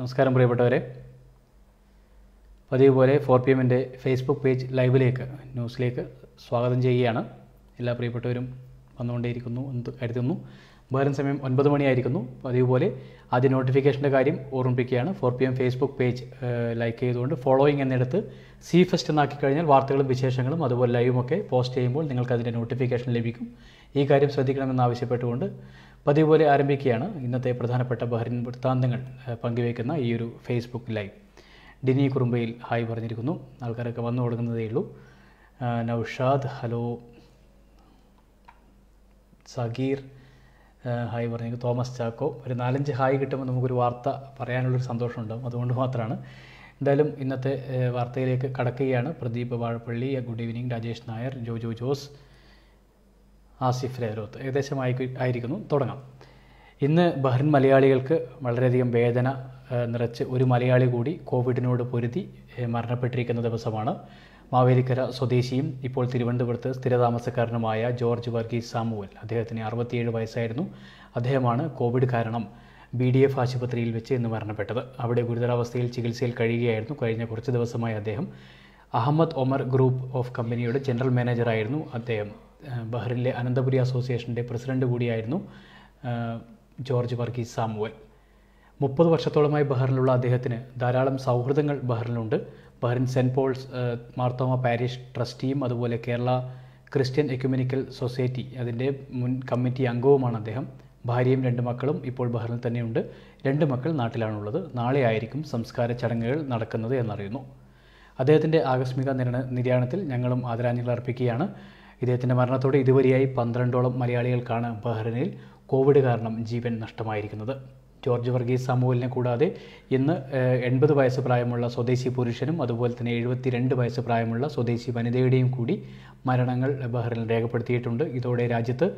നമസ്കാരം പ്രിയപ്പെട്ടവരെ പതിവ് പോലെ ഫോർ പി എമ്മിൻ്റെ ഫേസ്ബുക്ക് പേജ് ലൈവിലേക്ക് ന്യൂസിലേക്ക് സ്വാഗതം ചെയ്യുകയാണ് എല്ലാ പ്രിയപ്പെട്ടവരും വന്നുകൊണ്ടേയിരിക്കുന്നു എന്ന് കരുതുന്നു വരും സമയം ഒൻപത് മണിയായിരിക്കുന്നു അതേപോലെ ആദ്യ നോട്ടിഫിക്കേഷൻ്റെ കാര്യം ഓർമ്മിപ്പിക്കുകയാണ് four P M Facebook page like ചെയ്തുകൊണ്ട് ഫോളോയിങ് എന്നിടത്ത് സി ഫെസ്റ്റ് എന്നാക്കി കഴിഞ്ഞാൽ വാർത്തകളും വിശേഷങ്ങളും അതുപോലെ ലൈവുമൊക്കെ പോസ്റ്റ് ചെയ്യുമ്പോൾ നിങ്ങൾക്ക് അതിൻ്റെ നോട്ടിഫിക്കേഷൻ ലഭിക്കും ഈ കാര്യം ശ്രദ്ധിക്കണമെന്ന് ആവശ്യപ്പെട്ടുകൊണ്ട് പതിപോലെ ആരംഭിക്കുകയാണ് ഇന്നത്തെ പ്രധാനപ്പെട്ട ബഹ്റിൻ വൃത്താന്തങ്ങൾ പങ്കുവയ്ക്കുന്ന ഈ ഒരു ഫേസ്ബുക്ക് ലൈവ് ഡിനി കുറുമ്പയിൽ ഹായ് പറഞ്ഞിരിക്കുന്നു ആൾക്കാരൊക്കെ വന്നു തുടങ്ങുന്നതേ ഉള്ളൂ നൗഷാദ് ഹലോ സഗീർ ഹായ് പറഞ്ഞു തോമസ് ചാക്കോ ഒരു നാലഞ്ച് ഹായ് കിട്ടുമ്പോൾ നമുക്കൊരു വാർത്ത പറയാനുള്ളൊരു സന്തോഷമുണ്ടാകും അതുകൊണ്ട് മാത്രമാണ് എന്തായാലും ഇന്നത്തെ വാർത്തയിലേക്ക് കടക്കുകയാണ് പ്രദീപ് വാഴപ്പള്ളി ഗുഡ് ഈവനിങ് രാജേഷ് നായർ ജോജോ ജോസ് ആസിഫ് രഹരോത്ത് ഏകദേശം ആയിരിക്കുന്നു തുടങ്ങാം ഇന്ന് ബഹ്റിൻ മലയാളികൾക്ക് വളരെയധികം വേദന നിറച്ച് ഒരു മലയാളി കൂടി കോവിഡിനോട് പൊരുതി മരണപ്പെട്ടിരിക്കുന്ന ദിവസമാണ് മാവേലിക്കര സ്വദേശിയും ഇപ്പോൾ തിരുവനന്തപുരത്ത് സ്ഥിരതാമസക്കാരനുമായ ജോർജ് വർഗീസ് സാമുവൽ അദ്ദേഹത്തിന് അറുപത്തിയേഴ് വയസ്സായിരുന്നു അദ്ദേഹമാണ് കോവിഡ് കാരണം ബി ഡി എഫ് ആശുപത്രിയിൽ വെച്ച് ഇന്ന് മരണപ്പെട്ടത് അവിടെ ഗുരുതരാവസ്ഥയിൽ ചികിത്സയിൽ കഴിയുകയായിരുന്നു കഴിഞ്ഞ കുറച്ച് ദിവസമായി അദ്ദേഹം അഹമ്മദ് ഒമർ ഗ്രൂപ്പ് ഓഫ് കമ്പനിയുടെ ജനറൽ മാനേജറായിരുന്നു അദ്ദേഹം ബഹ്റിനിലെ അനന്തപുരി അസോസിയേഷൻ്റെ പ്രസിഡന്റ് കൂടിയായിരുന്നു ജോർജ് വർഗീസ് സാമുവൽ മുപ്പത് വർഷത്തോളമായി ബഹ്റിലുള്ള അദ്ദേഹത്തിന് ധാരാളം സൗഹൃദങ്ങൾ ബഹ്റിനുണ്ട് Bahrain Saint Paul's Marthoma parish ട്രസ്റ്റിയും അതുപോലെ കേരള ക്രിസ്ത്യൻ എക്യുമെനിക്കൽ സൊസൈറ്റി അതിൻ്റെ മുൻ കമ്മിറ്റി അംഗവുമാണ് അദ്ദേഹം ഭാര്യയും രണ്ട് മക്കളും ഇപ്പോൾ ബഹ്റിനിൽ തന്നെയുണ്ട് രണ്ട് മക്കൾ നാട്ടിലാണുള്ളത് നാളെ ആയിരിക്കും സംസ്കാര ചടങ്ങുകൾ നടക്കുന്നത് എന്നറിയുന്നു അദ്ദേഹത്തിൻ്റെ ആകസ്മിക നിര്യാണത്തിൽ ഞങ്ങളും ആദരാഞ്ജലികൾ അർപ്പിക്കുകയാണ് ഇദ്ദേഹത്തിൻ്റെ മരണത്തോടെ ഇതുവരെയായി പന്ത്രണ്ടോളം മലയാളികൾക്കാണ് ബഹ്റിനിൽ കോവിഡ് കാരണം ജീവൻ നഷ്ടമായിരിക്കുന്നത് ജോർജ് വർഗീസ് സാമുവലിനെ കൂടാതെ ഇന്ന് എൺപത് വയസ്സ് പ്രായമുള്ള സ്വദേശി പുരുഷനും അതുപോലെ തന്നെ എഴുപത്തിരണ്ട് വയസ്സ് പ്രായമുള്ള സ്വദേശി വനിതയുടെയും കൂടി മരണങ്ങൾ ബഹ്റിൽ രേഖപ്പെടുത്തിയിട്ടുണ്ട് ഇതോടെ രാജ്യത്ത്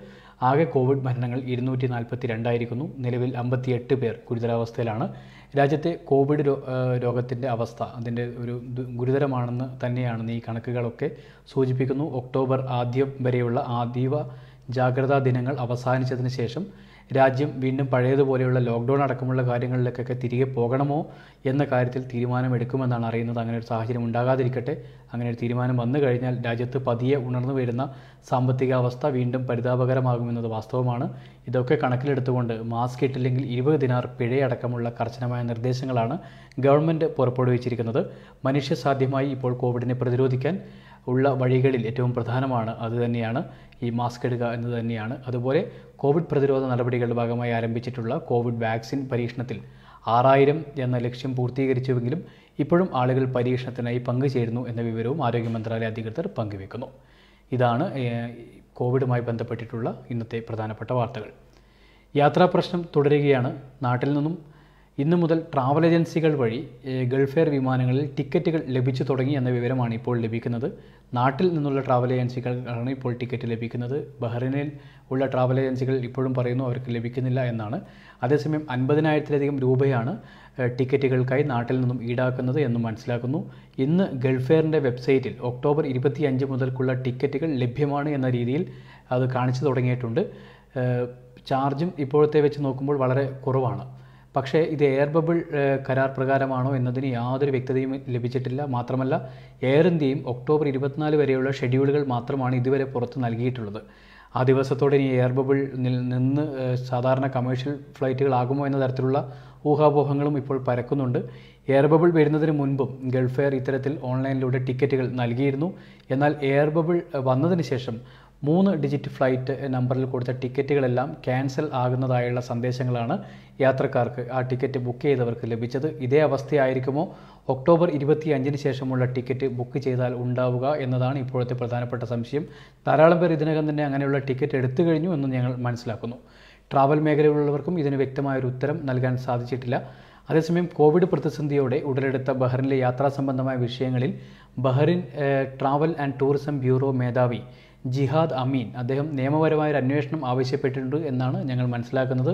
ആകെ കോവിഡ് മരണങ്ങൾ ഇരുന്നൂറ്റി നാൽപ്പത്തി രണ്ടായിരിക്കുന്നു നിലവിൽ അമ്പത്തിയെട്ട് പേർ ഗുരുതരാവസ്ഥയിലാണ് രാജ്യത്തെ കോവിഡ് രോഗത്തിൻ്റെ അവസ്ഥ അതിൻ്റെ ഒരു ഗുരുതരമാണെന്ന് തന്നെയാണ് ഈ കണക്കുകളൊക്കെ സൂചിപ്പിക്കുന്നു ഒക്ടോബർ ആദ്യം വരെയുള്ള ആദീവ ജാഗ്രതാ ദിനങ്ങൾ അവസാനിച്ചതിന് ശേഷം രാജ്യം വീണ്ടും പഴയതുപോലെയുള്ള ലോക്ക്ഡൗൺ അടക്കമുള്ള കാര്യങ്ങളിലേക്കൊക്കെ തിരികെ പോകണമോ എന്ന കാര്യത്തിൽ തീരുമാനമെടുക്കുമെന്നാണ് അറിയുന്നത് അങ്ങനെ ഒരു സാഹചര്യം ഉണ്ടാകാതിരിക്കട്ടെ അങ്ങനെ ഒരു തീരുമാനം വന്നു കഴിഞ്ഞാൽ രാജ്യത്ത് പതിയെ ഉണർന്നു വരുന്ന സാമ്പത്തികാവസ്ഥ വീണ്ടും പരിതാപകരമാകുമെന്നത് വാസ്തവമാണ് ഇതൊക്കെ കണക്കിലെടുത്തുകൊണ്ട് മാസ്ക് ഇട്ടില്ലെങ്കിൽ ഇരുപത് ദിനാർ പിഴയടക്കമുള്ള കർശനമായ നിർദ്ദേശങ്ങളാണ് ഗവൺമെൻറ് പുറപ്പെടുവിച്ചിരിക്കുന്നത് മനുഷ്യസാധ്യമായി ഇപ്പോൾ കോവിഡിനെ പ്രതിരോധിക്കാൻ ഉള്ള വഴികളിൽ ഏറ്റവും പ്രധാനമാണ് അതുതന്നെയാണ് ഈ മാസ്ക് എടുക്കുക എന്നത് തന്നെയാണ് അതുപോലെ കോവിഡ് പ്രതിരോധ നടപടികളുടെ ഭാഗമായി ആരംഭിച്ചിട്ടുള്ള കോവിഡ് വാക്സിൻ പരീക്ഷണത്തിൽ ആറായിരം എന്ന ലക്ഷ്യം പൂർത്തീകരിച്ചുവെങ്കിലും ഇപ്പോഴും ആളുകൾ പരീക്ഷണത്തിനായി പങ്കുചേരുന്നു എന്ന വിവരവും ആരോഗ്യ മന്ത്രാലയ അധികൃതർ പങ്കുവെക്കുന്നു ഇതാണ് കോവിഡുമായി ബന്ധപ്പെട്ടിട്ടുള്ള ഇന്നത്തെ പ്രധാനപ്പെട്ട വാർത്തകൾ യാത്രാ പ്രശ്നം തുടരുകയാണ് നാട്ടിൽ നിന്നും ഇന്നു മുതൽ ട്രാവൽ ഏജൻസികൾ വഴി ഗൾഫ് എയർ വിമാനങ്ങളിൽ ടിക്കറ്റുകൾ ലഭിച്ചു തുടങ്ങി എന്ന വിവരമാണ് ഇപ്പോൾ ലഭിക്കുന്നത് നാട്ടിൽ നിന്നുള്ള ട്രാവൽ ഏജൻസികൾക്കാണ് ഇപ്പോൾ ടിക്കറ്റ് ലഭിക്കുന്നത് ബഹ്റിനിൽ ഉള്ള ട്രാവൽ ഏജൻസികൾ ഇപ്പോഴും പറയുന്നു അവർക്ക് ലഭിക്കുന്നില്ല എന്നാണ് അതേസമയം അൻപതിനായിരത്തിലധികം രൂപയാണ് ടിക്കറ്റുകൾക്കായി നാട്ടിൽ നിന്നും ഈടാക്കുന്നത് എന്ന് മനസ്സിലാക്കുന്നു ഇന്ന് ഗൾഫ് എയറിൻ്റെ വെബ്സൈറ്റിൽ ഒക്ടോബർ അഞ്ച് മുതൽക്കുള്ള ടിക്കറ്റുകൾ ലഭ്യമാണ് എന്ന രീതിയിൽ അത് കാണിച്ചു തുടങ്ങിയിട്ടുണ്ട് ചാർജും ഇപ്പോഴത്തെ വെച്ച് നോക്കുമ്പോൾ വളരെ കുറവാണ് പക്ഷേ ഇത് എയർ ബബിൾ കരാർ പ്രകാരമാണോ എന്നതിന് യാതൊരു വ്യക്തതയും ലഭിച്ചിട്ടില്ല മാത്രമല്ല എയർ ഇന്ത്യയും ഒക്ടോബർ ഇരുപത്തിനാല് വരെയുള്ള ഷെഡ്യൂളുകൾ മാത്രമാണ് ഇതുവരെ പുറത്ത് നൽകിയിട്ടുള്ളത് ആ ദിവസത്തോടെ ഇനി എയർ ബബിൾ നിന്ന് സാധാരണ കമേഴ്ഷ്യൽ ഫ്ലൈറ്റുകളാകുമോ എന്ന തരത്തിലുള്ള ഊഹാപോഹങ്ങളും ഇപ്പോൾ പരക്കുന്നുണ്ട് എയർ ബബിൾ വരുന്നതിന് മുൻപും ഗൾഫ് എയർ ഇത്തരത്തിൽ ഓൺലൈനിലൂടെ ടിക്കറ്റുകൾ നൽകിയിരുന്നു എന്നാൽ എയർ ബബിൾ വന്നതിന് ശേഷം മൂന്ന് ഡിജിറ്റ് ഫ്ലൈറ്റ് നമ്പറിൽ കൊടുത്ത ടിക്കറ്റുകളെല്ലാം ക്യാൻസൽ ആകുന്നതായുള്ള സന്ദേശങ്ങളാണ് യാത്രക്കാർക്ക് ആ ടിക്കറ്റ് ബുക്ക് ചെയ്തവർക്ക് ലഭിച്ചത് ഇതേ അവസ്ഥയായിരിക്കുമോ ഒക്ടോബർ ഇരുപത്തി അഞ്ചിന് ശേഷമുള്ള ടിക്കറ്റ് ബുക്ക് ചെയ്താൽ ഉണ്ടാവുക എന്നതാണ് ഇപ്പോഴത്തെ പ്രധാനപ്പെട്ട സംശയം ധാരാളം പേർ ഇതിനകം തന്നെ അങ്ങനെയുള്ള ടിക്കറ്റ് എടുത്തു കഴിഞ്ഞു എന്ന് ഞങ്ങൾ മനസ്സിലാക്കുന്നു ട്രാവൽ മേഖലയിലുള്ളവർക്കും ഇതിന് വ്യക്തമായൊരു ഉത്തരം നൽകാൻ സാധിച്ചിട്ടില്ല അതേസമയം കോവിഡ് പ്രതിസന്ധിയോടെ ഉടലെടുത്ത ബഹ്റിനിലെ യാത്രാ സംബന്ധമായ വിഷയങ്ങളിൽ Bahrain travel and tourism bureau മേധാവി ജിഹാദ് അമീൻ അദ്ദേഹം നിയമപരമായൊരു അന്വേഷണം ആവശ്യപ്പെട്ടിട്ടുണ്ട് എന്നാണ് ഞങ്ങൾ മനസ്സിലാക്കുന്നത്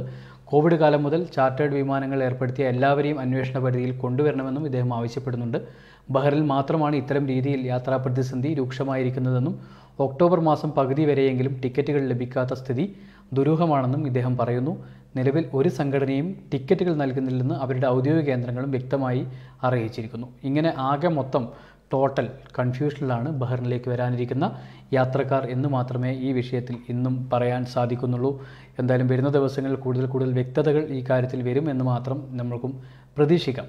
കോവിഡ് കാലം മുതൽ ചാർട്ടേഡ് വിമാനങ്ങൾ ഏർപ്പെടുത്തിയ എല്ലാവരെയും അന്വേഷണ പരിധിയിൽ കൊണ്ടുവരണമെന്നും ഇദ്ദേഹം ആവശ്യപ്പെടുന്നുണ്ട് ബഹറിൽ മാത്രമാണ് ഇത്തരം രീതിയിൽ യാത്രാ പ്രതിസന്ധി രൂക്ഷമായിരിക്കുന്നതെന്നും ഒക്ടോബർ മാസം പകുതി വരെയെങ്കിലും ടിക്കറ്റുകൾ ലഭിക്കാത്ത സ്ഥിതി ദുരൂഹമാണെന്നും ഇദ്ദേഹം പറയുന്നു നിലവിൽ ഒരു സംഘടനയും ടിക്കറ്റുകൾ നൽകുന്നില്ലെന്ന് അവരുടെ ഔദ്യോഗിക കേന്ദ്രങ്ങളും വ്യക്തമായി അറിയിച്ചിരിക്കുന്നു ഇങ്ങനെ ആകെ മൊത്തം ടോട്ടൽ കൺഫ്യൂഷനിലാണ് ബഹ്റിനിലേക്ക് വരാനിരിക്കുന്ന യാത്രക്കാർ എന്ന് മാത്രമേ ഈ വിഷയത്തിൽ ഇന്നും പറയാൻ സാധിക്കുന്നുള്ളൂ എന്തായാലും വരുന്ന ദിവസങ്ങളിൽ കൂടുതൽ കൂടുതൽ വ്യക്തതകൾ ഈ കാര്യത്തിൽ വരും എന്ന് മാത്രം നമ്മൾക്കും പ്രതീക്ഷിക്കാം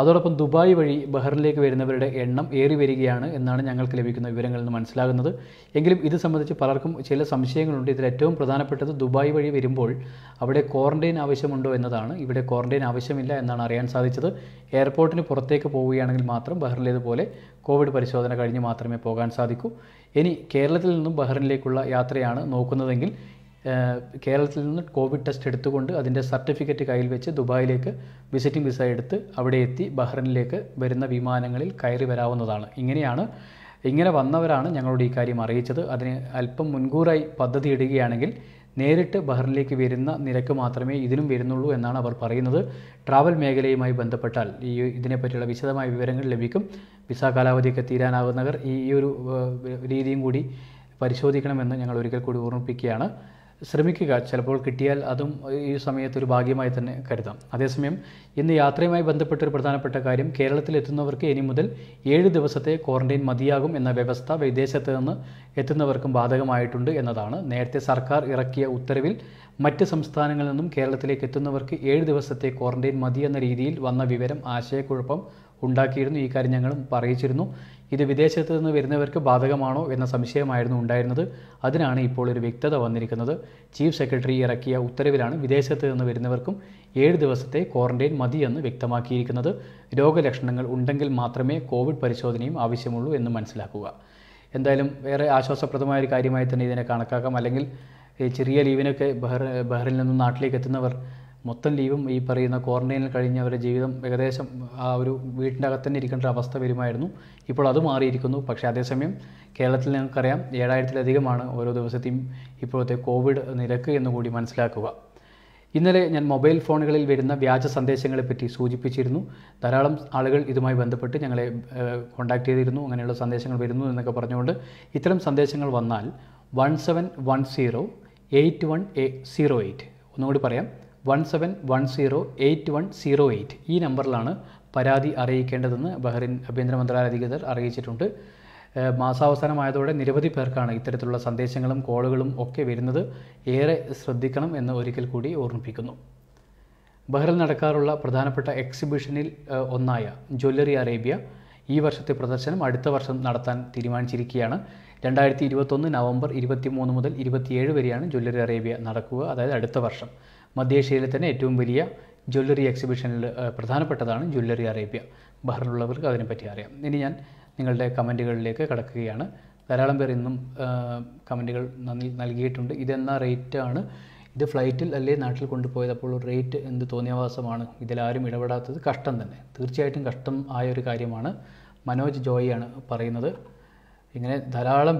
അതോടൊപ്പം ദുബായ് വഴി ബഹ്റിലേക്ക് വരുന്നവരുടെ എണ്ണം ഏറി വരികയാണ് എന്നാണ് ഞങ്ങൾക്ക് ലഭിക്കുന്ന വിവരങ്ങളിൽ നിന്ന് മനസ്സിലാകുന്നത് എങ്കിലും ഇത് സംബന്ധിച്ച് പലർക്കും ചില സംശയങ്ങളുണ്ട് ഇതിൽ ഏറ്റവും പ്രധാനപ്പെട്ടത് ദുബായ് വഴി വരുമ്പോൾ അവിടെ ക്വാറന്റൈൻ ആവശ്യമുണ്ടോ എന്നതാണ് ഇവിടെ ക്വാറന്റൈൻ ആവശ്യമില്ല എന്നാണ് അറിയാൻ സാധിച്ചത് എയർപോർട്ടിന് പുറത്തേക്ക് പോവുകയാണെങ്കിൽ മാത്രം ബഹ്റിലേതുപോലെ കോവിഡ് പരിശോധന കഴിഞ്ഞ് മാത്രമേ പോകാൻ സാധിക്കൂ ഇനി കേരളത്തിൽ നിന്നും ബഹ്റിനിലേക്കുള്ള യാത്രയാണ് നോക്കുന്നതെങ്കിൽ കേരളത്തിൽ നിന്ന് കോവിഡ് ടെസ്റ്റ് എടുത്തുകൊണ്ട് അതിൻ്റെ സർട്ടിഫിക്കറ്റ് കയ്യിൽ വെച്ച് ദുബായിലേക്ക് വിസിറ്റിംഗ് വിസ എടുത്ത് അവിടെ എത്തി ബഹ്റിനിലേക്ക് വരുന്ന വിമാനങ്ങളിൽ കയറി വരാവുന്നതാണ് ഇങ്ങനെയാണ് ഇങ്ങനെ വന്നവരാണ് ഞങ്ങളോട് ഈ കാര്യം അറിയിച്ചത് അതിന് അല്പം മുൻകൂറായി പദ്ധതി ഇടുകയാണെങ്കിൽ നേരിട്ട് ബഹ്റിനിലേക്ക് വരുന്ന നിരക്ക് മാത്രമേ ഇതിനും വരുന്നുള്ളൂ എന്നാണ് അവർ പറയുന്നത് ട്രാവൽ മേഖലയുമായി ബന്ധപ്പെട്ടാൽ ഈ ഇതിനെപ്പറ്റിയുള്ള വിശദമായ വിവരങ്ങൾ ലഭിക്കും വിസ കാലാവധിയൊക്കെ തീരാനാകുന്നവർ ഈ ഒരു രീതിയും കൂടി പരിശോധിക്കണമെന്ന് ഞങ്ങൾ ഒരിക്കൽ കൂടി ഓർമ്മിപ്പിക്കുകയാണ് ശ്രമിക്കുക ചിലപ്പോൾ കിട്ടിയാൽ അതും ഈ സമയത്ത് ഒരു ഭാഗ്യമായി തന്നെ കരുതാം അതേസമയം ഇന്ന് യാത്രയുമായി ബന്ധപ്പെട്ട ഒരു പ്രധാനപ്പെട്ട കാര്യം കേരളത്തിൽ എത്തുന്നവർക്ക് ഇനി മുതൽ ഏഴ് ദിവസത്തെ ക്വാറന്റൈൻ മതിയാകും എന്ന വ്യവസ്ഥ വിദേശത്ത് നിന്ന് എത്തുന്നവർക്കും ബാധകമായിട്ടുണ്ട് എന്നതാണ് നേരത്തെ സർക്കാർ ഇറക്കിയ ഉത്തരവിൽ മറ്റ് സംസ്ഥാനങ്ങളിൽ നിന്നും കേരളത്തിലേക്ക് എത്തുന്നവർക്ക് ഏഴ് ദിവസത്തെ ക്വാറന്റൈൻ മതി എന്ന രീതിയിൽ വന്ന വിവരം ആശയക്കുഴപ്പം ഉണ്ടാക്കിയിരുന്നു ഈ കാര്യം ഞങ്ങളും അറിയിച്ചിരുന്നു ഇത് വിദേശത്ത് നിന്ന് വരുന്നവർക്ക് ബാധകമാണോ എന്ന സംശയമായിരുന്നു ഉണ്ടായിരുന്നത് അതിനാണ് ഇപ്പോൾ ഒരു വ്യക്തത വന്നിരിക്കുന്നത് ചീഫ് സെക്രട്ടറി ഇറക്കിയ ഉത്തരവിലാണ് വിദേശത്ത് നിന്ന് വരുന്നവർക്കും ഏഴ് ദിവസത്തെ ക്വാറന്റൈൻ മതിയെന്ന് വ്യക്തമാക്കിയിരിക്കുന്നത് രോഗലക്ഷണങ്ങൾ ഉണ്ടെങ്കിൽ മാത്രമേ കോവിഡ് പരിശോധനയും ആവശ്യമുള്ളൂ എന്ന് മനസ്സിലാക്കുക എന്തായാലും ഏറെ ആശ്വാസപ്രദമായ ഒരു കാര്യമായി തന്നെ ഇതിനെ കണക്കാക്കാം അല്ലെങ്കിൽ ചെറിയ ലീവിനൊക്കെ ബഹ്റ ബഹ്റിൽ നിന്നും നാട്ടിലേക്ക് എത്തുന്നവർ മൊത്തം ലീവും ഈ പറയുന്ന കഴിഞ്ഞ് അവരുടെ ജീവിതം ഏകദേശം ആ ഒരു വീട്ടിൻ്റെ അകത്ത് തന്നെ ഇരിക്കേണ്ട അവസ്ഥ വരുമായിരുന്നു ഇപ്പോൾ അത് മാറിയിരിക്കുന്നു പക്ഷേ അതേസമയം കേരളത്തിൽ നിങ്ങൾക്കറിയാം ഏഴായിരത്തിലധികമാണ് ഓരോ ദിവസത്തെയും ഇപ്പോഴത്തെ കോവിഡ് നിരക്ക് എന്നുകൂടി മനസ്സിലാക്കുക ഇന്നലെ ഞാൻ മൊബൈൽ ഫോണുകളിൽ വരുന്ന വ്യാജ സന്ദേശങ്ങളെപ്പറ്റി സൂചിപ്പിച്ചിരുന്നു ധാരാളം ആളുകൾ ഇതുമായി ബന്ധപ്പെട്ട് ഞങ്ങളെ കോൺടാക്റ്റ് ചെയ്തിരുന്നു അങ്ങനെയുള്ള സന്ദേശങ്ങൾ വരുന്നു എന്നൊക്കെ പറഞ്ഞുകൊണ്ട് ഇത്തരം സന്ദേശങ്ങൾ വന്നാൽ one seven one zero eight one a zero eight ഒന്നുകൂടി പറയാം one seven one zero eight one zero eight ഈ നമ്പറിലാണ് പരാതി അറിയിക്കേണ്ടതെന്ന് ബഹ്റിൻ ആഭ്യന്തര മന്ത്രാലയ അധികൃതർ അറിയിച്ചിട്ടുണ്ട് മാസാവസാനമായതോടെ നിരവധി പേർക്കാണ് ഇത്തരത്തിലുള്ള സന്ദേശങ്ങളും കോളുകളും ഒക്കെ വരുന്നത് ഏറെ ശ്രദ്ധിക്കണം എന്ന് ഒരിക്കൽ കൂടി ഓർമ്മിപ്പിക്കുന്നു ബഹ്റിൽ നടക്കാറുള്ള പ്രധാനപ്പെട്ട എക്സിബിഷനിൽ ഒന്നായ ജ്വല്ലറി അറേബ്യ ഈ വർഷത്തെ പ്രദർശനം അടുത്ത വർഷം നടത്താൻ തീരുമാനിച്ചിരിക്കുകയാണ് രണ്ടായിരത്തി ഇരുപത്തൊന്ന് നവംബർ ഇരുപത്തി മൂന്ന് മുതൽ ഇരുപത്തിയേഴ് വരെയാണ് ജ്വല്ലറി അറേബ്യ നടക്കുക അതായത് അടുത്ത വർഷം മധ്യേഷ്യയിലെ തന്നെ ഏറ്റവും വലിയ ജ്വല്ലറി എക്സിബിഷനിൽ പ്രധാനപ്പെട്ടതാണ് ജ്വല്ലറി അറേബ്യ ബഹറിലുള്ളവർക്ക് അതിനെപ്പറ്റി അറിയാം ഇനി ഞാൻ നിങ്ങളുടെ കമൻറ്റുകളിലേക്ക് കടക്കുകയാണ് ധാരാളം പേർ ഇന്നും കമൻറ്റുകൾ നന്ദി നൽകിയിട്ടുണ്ട് ഇതെന്ന റേറ്റാണ് ഇത് ഫ്ലൈറ്റിൽ അല്ലേ നാട്ടിൽ അപ്പോൾ റേറ്റ് എന്ത് തോന്നിയവാസമാണ് ഇതിലാരും ഇടപെടാത്തത് കഷ്ടം തന്നെ തീർച്ചയായിട്ടും കഷ്ടം ആയ ഒരു കാര്യമാണ് മനോജ് ജോയിയാണ് പറയുന്നത് ഇങ്ങനെ ധാരാളം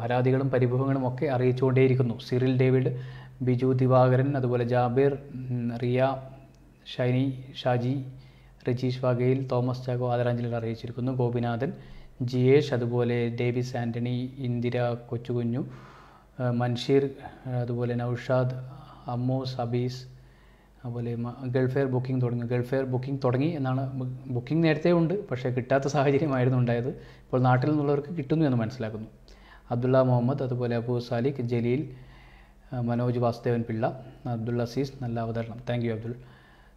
പരാതികളും പരിഭവങ്ങളും ഒക്കെ അറിയിച്ചുകൊണ്ടേയിരിക്കുന്നു സിറിൽ ഡേവിഡ് ബിജു ദിവാകരൻ അതുപോലെ ജാബിർ റിയ ഷൈനി ഷാജി റിജീഷ് വാഗേൽ തോമസ് ചാക്കോ ആദരാഞ്ജലികൾ അറിയിച്ചിരിക്കുന്നു ഗോപിനാഥൻ ജിയേഷ് അതുപോലെ ഡേവിസ് ആൻ്റണി ഇന്ദിര കൊച്ചുകുഞ്ഞു മൻഷീർ അതുപോലെ നൌഷാദ് അമ്മോസ് അബീസ് അതുപോലെ ഗൾഫെയർ ബുക്കിംഗ് തുടങ്ങി ഗൾഫെയർ ബുക്കിംഗ് തുടങ്ങി എന്നാണ് ബുക്കിംഗ് നേരത്തെ ഉണ്ട് പക്ഷേ കിട്ടാത്ത സാഹചര്യമായിരുന്നു ഉണ്ടായത് ഇപ്പോൾ നാട്ടിൽ നിന്നുള്ളവർക്ക് കിട്ടുന്നു എന്ന് മനസ്സിലാക്കുന്നു അബ്ദുള്ള മുഹമ്മദ് അതുപോലെ അബൂ സാലിഖ് ജലീൽ മനോജ് വാസുദേവൻ പിള്ള അബ്ദുൾ അസീസ് നല്ല അവതരണം താങ്ക് യു അബ്ദുൾ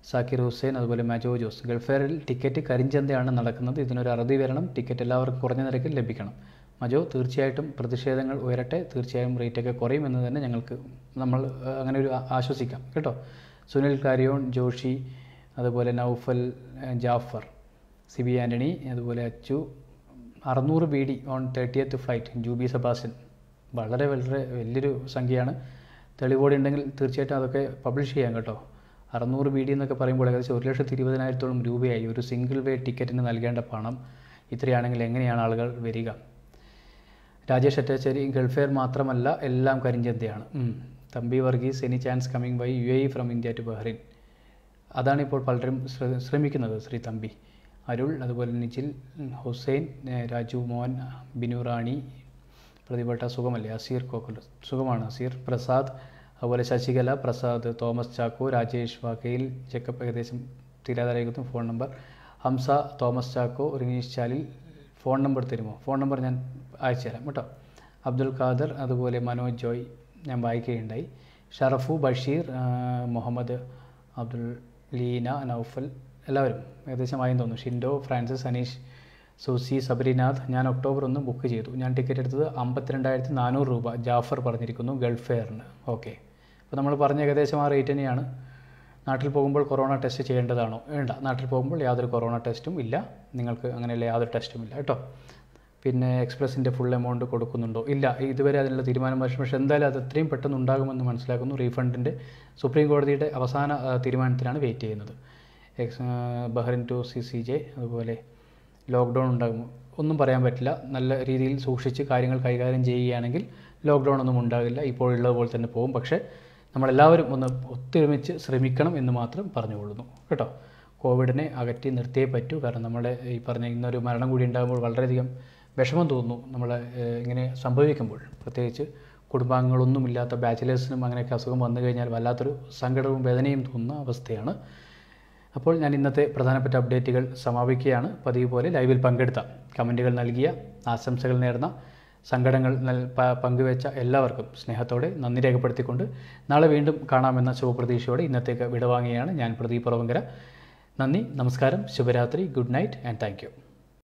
സാക്കിർ ഹുസൈൻ അതുപോലെ മാജോ ജോസ് ഗൾഫെയറിൽ ടിക്കറ്റ് കരിഞ്ചന്തയാണ് നടക്കുന്നത് ഇതിനൊരു അറുതി വരണം ടിക്കറ്റ് എല്ലാവർക്കും കുറഞ്ഞ നിരക്കിൽ ലഭിക്കണം മജോ തീർച്ചയായിട്ടും പ്രതിഷേധങ്ങൾ ഉയരട്ടെ തീർച്ചയായും റേറ്റൊക്കെ കുറയും എന്ന് തന്നെ ഞങ്ങൾക്ക് നമ്മൾ അങ്ങനെ ഒരു ആശ്വസിക്കാം കേട്ടോ സുനിൽ കാര്യോൺ ജോഷി അതുപോലെ നൗഫൽ ജാഫർ സി ബി ആൻ്റണി അതുപോലെ അച്ചു അറുന്നൂറ് B D on thirtieth flight Jubi സബാസിൻ വളരെ വളരെ വലിയൊരു സംഖ്യയാണ് തെളിവോടെ ഉണ്ടെങ്കിൽ തീർച്ചയായിട്ടും അതൊക്കെ പബ്ലിഷ് ചെയ്യാം കേട്ടോ അറുന്നൂറ് ബി ഡി എന്നൊക്കെ പറയുമ്പോൾ ഏകദേശം ഒരു ലക്ഷത്തി ഇരുപതിനായിരത്തോളം രൂപയായി ഒരു സിംഗിൾ വേ ടിക്കറ്റിന് നൽകേണ്ട പണം ഇത്രയാണെങ്കിൽ എങ്ങനെയാണ് ആളുകൾ വരിക രാജേഷ് അറ്റാച്ചേരി ഗൾഫെയർ മാത്രമല്ല എല്ലാം കരിഞ്ചന്തയാണ് Thampi Varghese any chance coming by U A from India to Bahrain അതാണ് ഇപ്പോൾ പലരും ശ്രമിക്കുന്നത് ശ്രീ തമ്പി അരുൾ അതുപോലെ നിച്ചിൽ ഹുസൈൻ രാജു മോഹൻ ബിനു റാണി പ്രതിഭട്ട സുഖമല്ലേ അസീർ കോക്കൽ സുഖമാണ് അസീർ പ്രസാദ് അതുപോലെ ശശികല പ്രസാദ് തോമസ് ചാക്കോ രാജേഷ് വാക്കയിൽ ചെക്കപ്പ് ഏകദേശം തിരാതായിരിക്കുന്നു ഫോൺ നമ്പർ ഹംസ തോമസ് ചാക്കോ റിനീഷ് ചാലിൽ ഫോൺ നമ്പർ തരുമോ ഫോൺ നമ്പർ ഞാൻ അയച്ചു തരാം കേട്ടോ അബ്ദുൽ ഖാദർ അതുപോലെ മനോജ് ജോയ് ഞാൻ വായിക്കുകയുണ്ടായി ഷറഫു ബഷീർ മുഹമ്മദ് അബ്ദുൽ ലീന നൗഫൽ എല്ലാവരും ഏകദേശം വായി തോന്നുന്നു ഷിൻഡോ ഫ്രാൻസിസ് അനീഷ് സോ സി സബരിനാഥ് ഞാൻ ഒക്ടോബർ ഒന്ന് ബുക്ക് ചെയ്തു ഞാൻ ടിക്കറ്റ് എടുത്തത് അമ്പത്തിരണ്ടായിരത്തി നാനൂറ് രൂപ ജാഫർ പറഞ്ഞിരിക്കുന്നു ഗൾഫ് ഫെയറിന് ഓക്കെ അപ്പോൾ നമ്മൾ പറഞ്ഞ ഏകദേശം ആ റേറ്റ് തന്നെയാണ് നാട്ടിൽ പോകുമ്പോൾ കൊറോണ ടെസ്റ്റ് ചെയ്യേണ്ടതാണോ വേണ്ട നാട്ടിൽ പോകുമ്പോൾ യാതൊരു കൊറോണ ടെസ്റ്റും ഇല്ല നിങ്ങൾക്ക് അങ്ങനെയുള്ള യാതൊരു ടെസ്റ്റും ഇല്ല കേട്ടോ പിന്നെ എക്സ്പ്രസിൻ്റെ ഫുൾ എമൗണ്ട് കൊടുക്കുന്നുണ്ടോ ഇല്ല ഇതുവരെ അതിനുള്ള തീരുമാനം വരും പക്ഷേ എന്തായാലും അത് എത്രയും പെട്ടെന്ന് ഉണ്ടാകുമെന്ന് മനസ്സിലാക്കുന്നു റീഫണ്ടിൻ്റെ സുപ്രീം കോടതിയുടെ അവസാന തീരുമാനത്തിനാണ് വെയിറ്റ് ചെയ്യുന്നത് ex Bahrain to C C J അതുപോലെ ലോക്ക്ഡൗൺ ഉണ്ടാകും ഒന്നും പറയാൻ പറ്റില്ല നല്ല രീതിയിൽ സൂക്ഷിച്ച് കാര്യങ്ങൾ കൈകാര്യം ചെയ്യുകയാണെങ്കിൽ ലോക്ക്ഡൗൺ ഒന്നും ഉണ്ടാകില്ല ഇപ്പോഴുള്ള പോലെ തന്നെ പോകും പക്ഷേ നമ്മളെല്ലാവരും ഒന്ന് ഒത്തൊരുമിച്ച് ശ്രമിക്കണം എന്ന് മാത്രം പറഞ്ഞുകൊള്ളുന്നു കേട്ടോ കോവിഡിനെ അകറ്റി നിർത്തിയേ പറ്റൂ കാരണം നമ്മുടെ ഈ പറഞ്ഞ ഇന്നൊരു മരണം കൂടി ഉണ്ടാകുമ്പോൾ വളരെയധികം വിഷമം തോന്നുന്നു നമ്മൾ ഇങ്ങനെ സംഭവിക്കുമ്പോൾ പ്രത്യേകിച്ച് കുടുംബാംഗങ്ങളൊന്നുമില്ലാത്ത ബാച്ചിലേഴ്സിനും അങ്ങനെയൊക്കെ അസുഖം വന്നു കഴിഞ്ഞാൽ വല്ലാത്തൊരു സങ്കടവും വേദനയും തോന്നുന്ന അവസ്ഥയാണ് അപ്പോൾ ഞാൻ ഇന്നത്തെ പ്രധാനപ്പെട്ട അപ്ഡേറ്റുകൾ സമാപിക്കുകയാണ് പതിവ് പോലെ ലൈവിൽ പങ്കെടുത്ത കമൻറ്റുകൾ നൽകിയ ആശംസകൾ നേർന്ന സങ്കടങ്ങൾ നൽ പങ്കുവെച്ച എല്ലാവർക്കും സ്നേഹത്തോടെ നന്ദി രേഖപ്പെടുത്തിക്കൊണ്ട് നാളെ വീണ്ടും കാണാമെന്ന ശുഭപ്രതീക്ഷയോടെ ഇന്നത്തേക്ക് വിടവാങ്ങുകയാണ് ഞാൻ പ്രദീപ് പുറവങ്കര നന്ദി നമസ്കാരം ശുഭരാത്രി ഗുഡ് നൈറ്റ് ആൻഡ് താങ്ക്